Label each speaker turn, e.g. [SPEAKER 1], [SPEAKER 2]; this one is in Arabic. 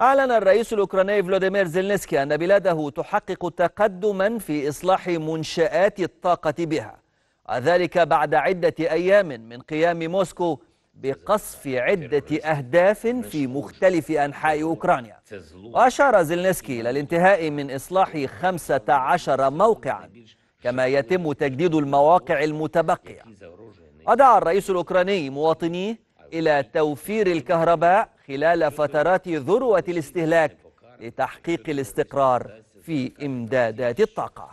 [SPEAKER 1] أعلن الرئيس الأوكراني فلاديمير زيلنسكي أن بلاده تحقق تقدما في إصلاح منشآت الطاقة بها وذلك بعد عدة أيام من قيام موسكو بقصف عدة أهداف في مختلف أنحاء أوكرانيا وأشار زيلنسكي إلى الانتهاء من إصلاح 15 موقعا كما يتم تجديد المواقع المتبقية ودعا الرئيس الأوكراني مواطنيه إلى توفير الكهرباء خلال فترات ذروة الاستهلاك لتحقيق الاستقرار في
[SPEAKER 2] إمدادات الطاقة